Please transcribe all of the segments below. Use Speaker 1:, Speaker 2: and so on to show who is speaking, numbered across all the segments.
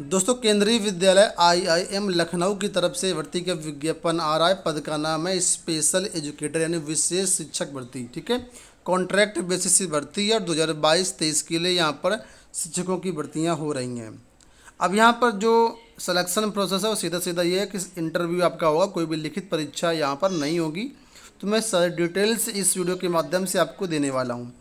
Speaker 1: दोस्तों केंद्रीय विद्यालय आईआईएम लखनऊ की तरफ से भर्ती का विज्ञापन आ रहा है पद का नाम है स्पेशल एजुकेटर यानी विशेष शिक्षक भर्ती ठीक है कॉन्ट्रैक्ट बेसिस से भर्ती है और 2022-23 के लिए यहाँ पर शिक्षकों की भर्तियाँ हो रही हैं अब यहाँ पर जो सिलेक्शन प्रोसेस है वो सीधा सीधा ये है कि इंटरव्यू आपका होगा कोई भी लिखित परीक्षा यहाँ पर नहीं होगी तो मैं सारी डिटेल्स इस वीडियो के माध्यम से आपको देने वाला हूँ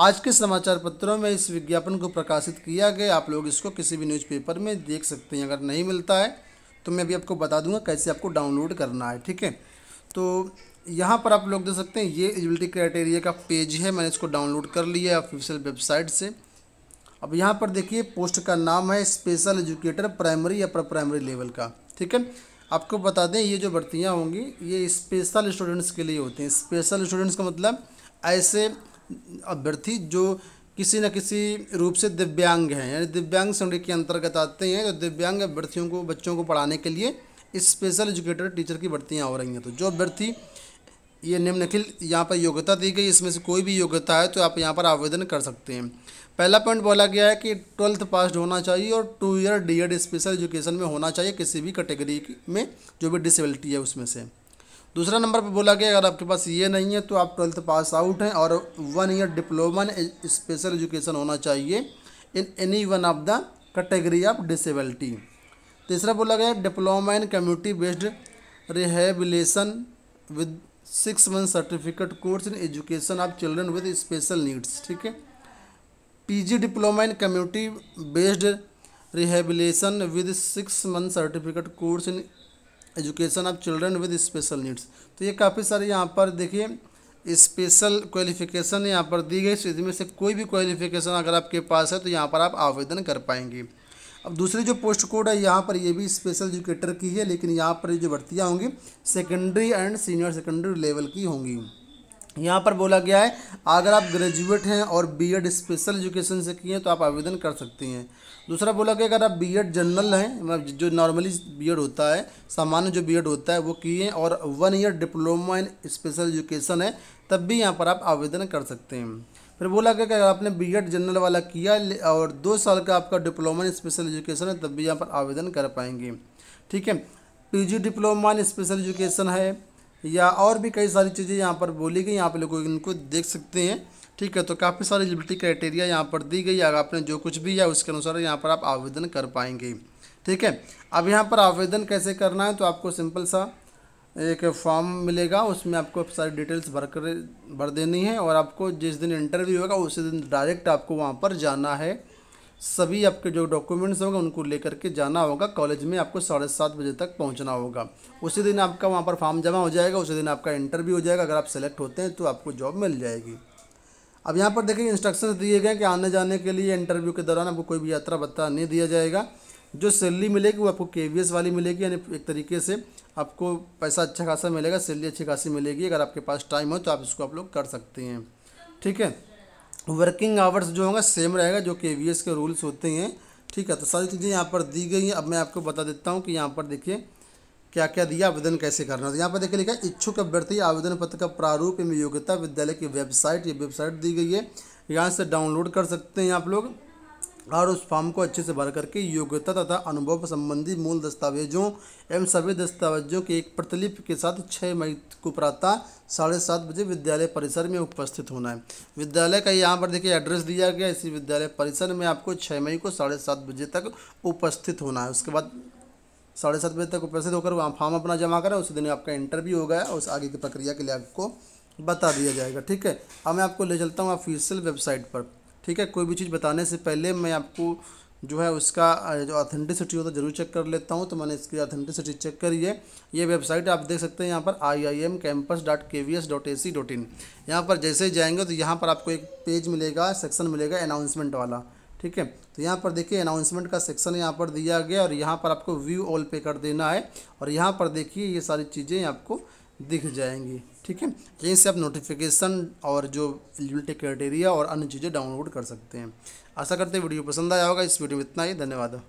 Speaker 1: आज के समाचार पत्रों में इस विज्ञापन को प्रकाशित किया गया आप लोग इसको किसी भी न्यूज़पेपर में देख सकते हैं अगर नहीं मिलता है तो मैं अभी आपको बता दूंगा कैसे आपको डाउनलोड करना है ठीक है तो यहाँ पर आप लोग देख सकते हैं ये एलिजिबिलिटी क्राइटेरिया का पेज है मैंने इसको डाउनलोड कर लिया है ऑफिशियल वेबसाइट से अब यहाँ पर देखिए पोस्ट का नाम है स्पेशल एजुकेटर प्राइमरी या प्राइमरी लेवल का ठीक है आपको बता दें ये जो भर्तियाँ होंगी ये स्पेशल स्टूडेंट्स के लिए होती हैं स्पेशल स्टूडेंट्स का मतलब ऐसे अभ्यर्थी जो किसी न किसी रूप से दिव्यांग हैं यानी दिव्यांग संघ के अंतर्गत आते हैं तो दिव्यांग अभ्यर्थियों को बच्चों को पढ़ाने के लिए स्पेशल एजुकेटर टीचर की भर्तियाँ हो रही हैं तो जो अभ्यर्थी ये निम्नखिल यहाँ पर योग्यता दी गई इसमें से कोई भी योग्यता है तो आप यहाँ पर आवेदन कर सकते हैं पहला पॉइंट बोला गया है कि ट्वेल्थ पास होना चाहिए और two year D special education में होना चाहिए किसी भी कैटेगरी में जो भी डिसेबिलिटी है उसमें से दूसरा नंबर पे बोला गया अगर आपके पास ये नहीं है तो आप ट्वेल्थ पास आउट हैं और one year diploma special education होना चाहिए in any one of the category of disability तीसरा बोला गया diploma in community based rehabilitation with six month certificate course in education of children with special needs ठीक है PG diploma in community based rehabilitation with six month certificate course in education of children with special needs तो ये काफ़ी सारे यहाँ पर देखिए special qualification यहाँ पर दी गई इसमें से कोई भी क्वालिफिकेशन अगर आपके पास है तो यहाँ पर आप आवेदन कर पाएंगे अब दूसरी जो पोस्ट कोड है यहाँ पर ये भी स्पेशल एजुकेटर की है लेकिन यहाँ पर जो भर्तियाँ होंगी secondary and senior secondary level की होंगी यहाँ पर बोला गया है अगर आप ग्रेजुएट हैं और बीएड स्पेशल एजुकेशन से किए हैं तो आप आवेदन कर सकती हैं दूसरा बोला गया अगर आप बीएड जनरल हैं मतलब जो नॉर्मली बीएड होता है सामान्य जो बीएड होता है वो किए हैं और one year diploma in special education है तब भी यहाँ पर आप आवेदन कर सकते हैं फिर बोला गया कि अगर आपने बी जनरल वाला किया और दो साल का आपका डिप्लोमा इन स्पेशल एजुकेशन है तब भी यहाँ पर आवेदन कर पाएंगे ठीक है P diploma in special education है या और भी कई सारी चीज़ें यहाँ पर बोली गई यहाँ पर लोग इनको देख सकते हैं ठीक है तो काफ़ी सारी एलिजिबिलिटी क्राइटेरिया यहाँ पर दी गई है आपने जो कुछ भी है उसके अनुसार यहाँ पर आप आवेदन कर पाएंगे ठीक है अब यहाँ पर आवेदन कैसे करना है तो आपको सिंपल सा एक फॉर्म मिलेगा उसमें आपको सारी डिटेल्स भर कर भर देनी है और आपको जिस दिन इंटरव्यू होगा उसी दिन डायरेक्ट आपको वहाँ पर जाना है सभी आपके जो डॉक्यूमेंट्स होंगे उनको लेकर के जाना होगा कॉलेज में आपको साढ़े सात बजे तक पहुंचना होगा उसी दिन आपका वहां पर फॉर्म जमा हो जाएगा उसी दिन आपका इंटरव्यू हो जाएगा अगर आप सेलेक्ट होते हैं तो आपको जॉब मिल जाएगी अब यहाँ पर देखिए इंस्ट्रक्शन दिए गए कि आने जाने के लिए इंटरव्यू के दौरान आपको कोई भी यात्रा भत्ता नहीं दिया जाएगा जो सैलरी मिलेगी वो आपको के वाली मिलेगी यानी एक तरीके से आपको पैसा अच्छा खासा मिलेगा सैलरी अच्छी खासी मिलेगी अगर आपके पास टाइम हो तो आप इसको आप लोग कर सकते हैं ठीक है वर्किंग आवर्स जो होगा सेम रहेगा जो के वी के रूल्स होते हैं ठीक है तो सारी चीज़ें यहाँ पर दी गई हैं अब मैं आपको बता देता हूँ कि यहाँ पर देखिए क्या क्या दिया आवेदन कैसे करना है तो यहाँ पर देखिए लिखा है इच्छुक अभ्यर्थी आवेदन पत्र का प्रारूप एवं योग्यता विद्यालय की वेबसाइट ये वेबसाइट दी गई है यहाँ से डाउनलोड कर सकते हैं आप लोग और उस फॉर्म को अच्छे से भर करके योग्यता तथा अनुभव संबंधी मूल दस्तावेजों एवं सभी दस्तावेजों की एक प्रतिलिपि के साथ छः मई को प्रातः साढ़े सात बजे विद्यालय परिसर में उपस्थित होना है विद्यालय का यहाँ पर देखिए एड्रेस दिया गया इसी विद्यालय परिसर में आपको छः मई को साढ़े सात बजे तक उपस्थित होना है उसके बाद साढ़े सात बजे तक उपस्थित होकर वहाँ फॉर्म अपना जमा करें उस दिन आपका इंटरव्यू हो गया उस आगे की प्रक्रिया के लिए आपको बता दिया जाएगा ठीक है अब मैं आपको ले चलता हूँ ऑफिशियल वेबसाइट पर ठीक है कोई भी चीज़ बताने से पहले मैं आपको जो है उसका जो ऑथेंटिसिटी होता है जरूर चेक कर लेता हूँ तो मैंने इसकी ऑथेंटिसिटी चेक करी है ये वेबसाइट आप देख सकते हैं यहाँ पर I I M campus dot K V S dot A C dot in यहाँ पर जैसे जाएंगे तो यहाँ पर आपको एक पेज मिलेगा सेक्शन मिलेगा अनाउंसमेंट वाला ठीक है तो यहाँ पर देखिए अनाउंसमेंट का सेक्शन यहाँ पर दिया गया और यहाँ पर आपको व्यू ऑल पे कर देना है और यहाँ पर देखिए ये सारी चीज़ें आपको दिख जाएंगी ठीक है यहीं से आप नोटिफिकेशन और जो एलिजिबिलिटी क्राइटेरिया और अन्य चीज़ें डाउनलोड कर सकते हैं आशा करते हैं वीडियो पसंद आया होगा इस वीडियो में इतना ही धन्यवाद